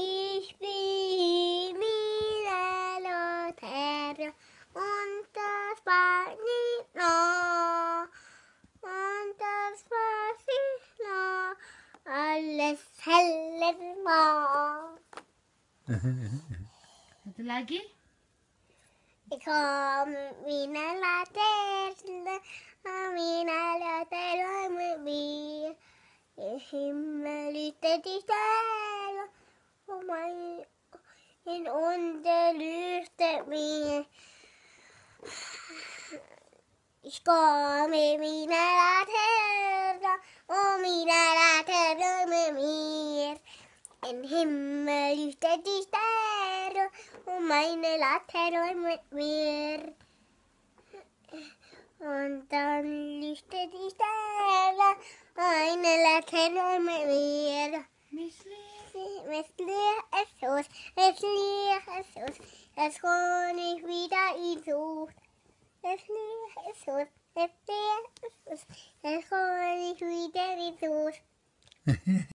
Ich bin Mila Lotero und das war nicht noch. Und das war nicht noch. Alles helles Mal. Du lagi? Ich komme Mila Lotero, Mila Lotero mit mir. Im Himmel ist die mein und lüftet mich. Ich komme wieder Laterne und wieder Laterne mir. Im Himmel lüftet die Sterne und meine Laterne mit mir. Und dann lüftet die Sterne meine Laterne mit mir. Wesley Jesus, Wesley Jesus, es con mi vida y tú. Wesley Jesús, Wesley Jesús, es con mi vida y tú.